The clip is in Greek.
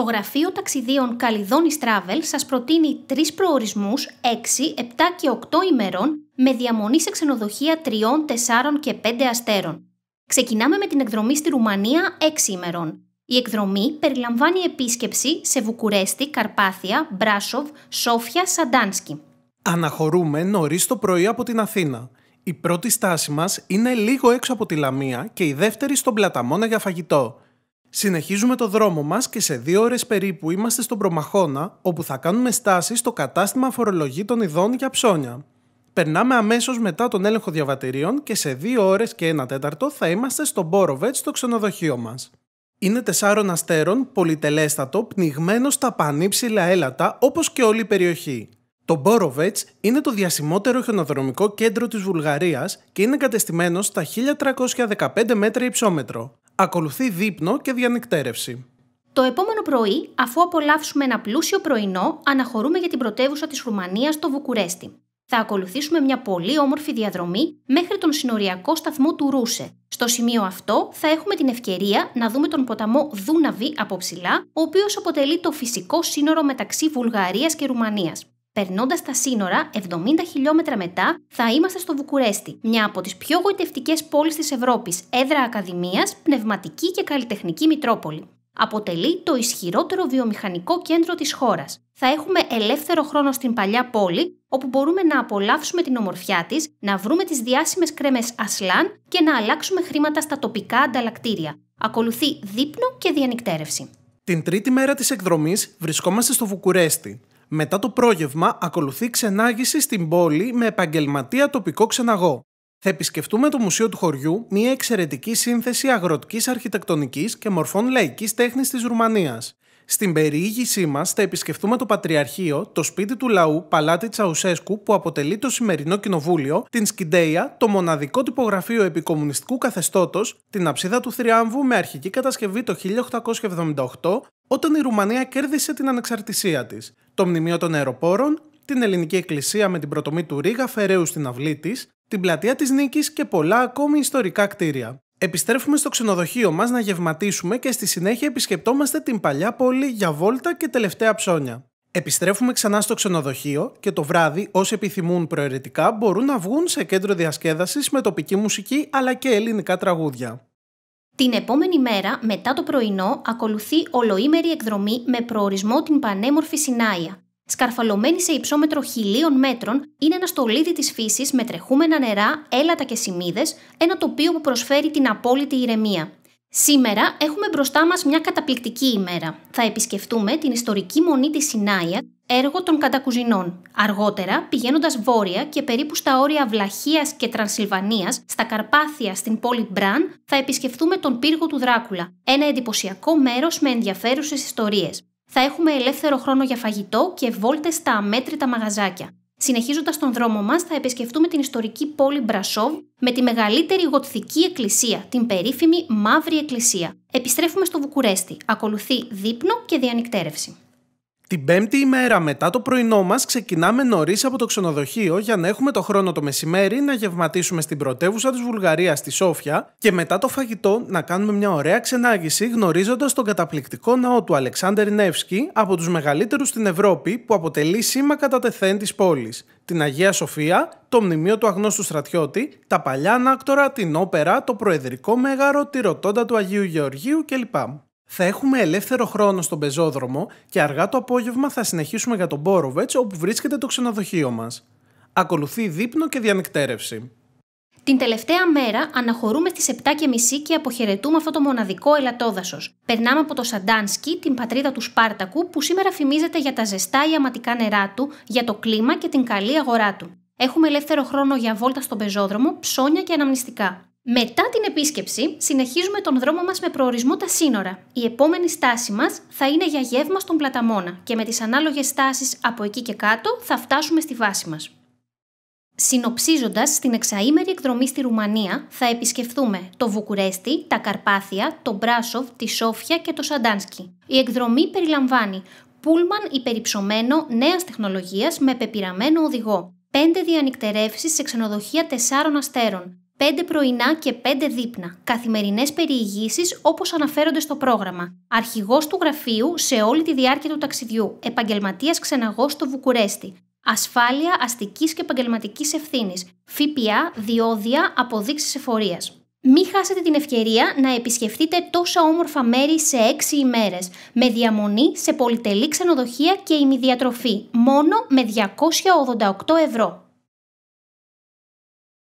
το Γραφείο Ταξιδίων Καλιδόνης Travel σας προτείνει τρεις προορισμούς 6, 7 και 8 ημερών με διαμονή σε ξενοδοχεία 3, 4 και 5 αστέρων. Ξεκινάμε με την εκδρομή στη Ρουμανία 6 ημερών. Η εκδρομή περιλαμβάνει επίσκεψη σε Βουκουρέστι, Καρπάθια, Μπράσοβ, Σόφια, Σαντάνσκι. Αναχωρούμε νωρίς το πρωί από την Αθήνα. Η πρώτη στάση μας είναι λίγο έξω από τη Λαμία και η δεύτερη στον Πλαταμόνα για φαγητό. Συνεχίζουμε το δρόμο μας και σε δύο ώρες περίπου είμαστε στον Προμαχώνα, όπου θα κάνουμε στάση στο κατάστημα φορολογή των ειδών για ψώνια. Περνάμε αμέσως μετά τον έλεγχο διαβατηρίων και σε δύο ώρες και ένα τέταρτο θα είμαστε στο Μπόροβετ στο ξενοδοχείο μας. Είναι τεσσάρων αστέρων, πολυτελέστατο, πνιγμένο στα πανύψηλα έλατα όπως και όλη η περιοχή. Το Μπόροβετς είναι το διασημότερο χιονοδρομικό κέντρο της Βουλγαρίας και είναι κατεστημένο στα 1315 μέτρα υψόμετρο. Ακολουθεί δείπνο και διανυκτέρευση. Το επόμενο πρωί, αφού απολαύσουμε ένα πλούσιο πρωινό, αναχωρούμε για την πρωτεύουσα της Ρουμανίας, το Βουκουρέστι. Θα ακολουθήσουμε μια πολύ όμορφη διαδρομή μέχρι τον συνοριακό σταθμό του Ρούσε. Στο σημείο αυτό θα έχουμε την ευκαιρία να δούμε τον ποταμό Δούναβι από ψηλά, ο οποίος αποτελεί το φυσικό σύνορο μεταξύ Βουλγαρίας και Ρουμανίας. Περνώντας τα σύνορα, 70 χιλιόμετρα μετά θα είμαστε στο Βουκουρέστι, μια από τις πιο γοητευτικές πόλεις της Ευρώπης, έδρα Ακαδημίας, πνευματική και καλλιτεχνική Μητρόπολη. Αποτελεί το ισχυρότερο βιομηχανικό κέντρο της χώρας. Θα έχουμε ελεύθερο χρόνο στην παλιά πόλη, όπου μπορούμε να απολαύσουμε την ομορφιά της, να βρούμε τις διάσημες κρέμες Ασλάν και να αλλάξουμε χρήματα στα τοπικά ανταλλακτήρια. Ακολουθεί δείπνο και διανυκτέρευση. Την τρίτη μέρα της εκδρομής βρισκόμαστε στο Βουκουρέστι, μετά το πρόγευμα ακολουθεί ξενάγηση στην πόλη με επαγγελματία τοπικό ξεναγό. Θα επισκεφτούμε το Μουσείο του Χωριού, μια εξαιρετική σύνθεση αγροτικής αρχιτεκτονικής και μορφών λαϊκής τέχνης της Ρουμανίας. Στην περιήγησή μας θα επισκεφτούμε το Πατριαρχείο, το σπίτι του λαού Παλάτι Τσαουσέσκου που αποτελεί το σημερινό κοινοβούλιο, την Σκιντέια, το μοναδικό τυπογραφείο επικομμουνιστικού καθεστώτος, την αψίδα του Θριάμβου με αρχική κατασκευή το 1878 όταν η Ρουμανία κέρδισε την ανεξαρτησία της, το μνημείο των αεροπόρων, την ελληνική εκκλησία με την προτομή του Ρίγα Φεραίου στην αυλή της, την πλατεία της Νίκης και πολλά ακόμη ιστορικά κτίρια. Επιστρέφουμε στο ξενοδοχείο μας να γευματίσουμε και στη συνέχεια επισκεπτόμαστε την παλιά πόλη για βόλτα και τελευταία ψώνια. Επιστρέφουμε ξανά στο ξενοδοχείο και το βράδυ, όσοι επιθυμούν προαιρετικά, μπορούν να βγουν σε κέντρο διασκέδασης με τοπική μουσική αλλά και ελληνικά τραγούδια. Την επόμενη μέρα, μετά το πρωινό, ακολουθεί ολοήμερη εκδρομή με προορισμό την πανέμορφη Σινάια. Σκαρφαλωμένη σε υψόμετρο χιλίων μέτρων, είναι ένα στολίδι της φύσης με τρεχούμενα νερά, έλατα και σημίδε, ένα τοπίο που προσφέρει την απόλυτη ηρεμία. Σήμερα έχουμε μπροστά μας μια καταπληκτική ημέρα. Θα επισκεφτούμε την ιστορική μονή της Σινάια έργο των Κατακουζινών, αργότερα πηγαίνοντας βόρεια και περίπου στα όρια Βλαχίας και Τρανσιλβανίας, στα Καρπάθια στην πόλη Μπραν, θα επισκεφθούμε τον πύργο του Δράκουλα, ένα εντυπωσιακό μέρος με ενδιαφέρουσες ιστορίες. Θα έχουμε ελεύθερο χρόνο για φαγητό και βόλτες στα αμέτρητα μαγαζάκια. Συνεχίζοντας τον δρόμο μας, θα επισκεφτούμε την ιστορική πόλη Μπρασόβ με τη μεγαλύτερη γοτθική εκκλησία, την περίφημη Μαύρη Εκκλησία. Επιστρέφουμε στο Βουκουρέστι. Ακολουθεί δείπνο και διανυκτέρευση. Την πέμπτη ημέρα μετά το πρωινό μας ξεκινάμε νωρίς από το ξενοδοχείο για να έχουμε το χρόνο το μεσημέρι να γευματίσουμε στην πρωτεύουσα της Βουλγαρίας, τη Σόφια, και μετά το φαγητό να κάνουμε μια ωραία ξενάγηση γνωρίζοντας τον καταπληκτικό ναό του Αλεξάνδρ Νεύσκη από τους μεγαλύτερους στην Ευρώπη που αποτελεί σήμα κατά τεθέν της πόλης, την Αγία Σοφία, το μνημείο του αγνώστου στρατιώτη, τα παλιά ανάκτορα, την όπερα, το προεδρικό μέγαρο, τη ρωτώντα του Αγίου Γεωργίου κλπ θα έχουμε ελεύθερο χρόνο στον πεζόδρομο και αργά το απόγευμα θα συνεχίσουμε για τον Μπόροβετ όπου βρίσκεται το ξενοδοχείο μας. Ακολουθεί δείπνο και διανυκτέρευση. Την τελευταία μέρα αναχωρούμε στις 7.30 και αποχαιρετούμε αυτό το μοναδικό ελατόδασο. Περνάμε από το Σαντάνσκι, την πατρίδα του Σπάρτακου, που σήμερα φημίζεται για τα ζεστά ιαματικά νερά του, για το κλίμα και την καλή αγορά του. Έχουμε ελεύθερο χρόνο για βόλτα στον πεζόδρομο, ψώνια και αναμνηστικά. Μετά την επίσκεψη, συνεχίζουμε τον δρόμο μας με προορισμό τα σύνορα. Η επόμενη στάση μας θα είναι για γεύμα στον Πλαταμόνα και με τις ανάλογες στάσεις από εκεί και κάτω θα φτάσουμε στη βάση μας. Συνοψίζοντας την εξαήμερη εκδρομή στη Ρουμανία, θα επισκεφθούμε το Βουκουρέστι, τα Καρπάθια, το Μπράσοβ, τη Σόφια και το Σαντάνσκι. Η εκδρομή περιλαμβάνει πούλμαν υπερυψωμένο νέας τεχνολογίας με πεπειραμένο οδηγό, 5 διανυκτερεύσεις σε ξενοδοχεία 4 αστέρων, 5 πρωινά και 5 δείπνα, καθημερινές περιηγήσεις όπως αναφέρονται στο πρόγραμμα. Αρχηγός του γραφείου σε όλη τη διάρκεια του ταξιδιού, επαγγελματίας ξεναγός στο Βουκουρέστι. Ασφάλεια αστικής και επαγγελματικής ευθύνης, ΦΠΑ, διόδια, αποδείξεις εφορίας. Μην χάσετε την ευκαιρία να επισκεφτείτε τόσα όμορφα μέρη σε 6 ημέρες με διαμονή σε πολυτελή ξενοδοχεία και ημιδιατροφή, μόνο με 288 ευρώ.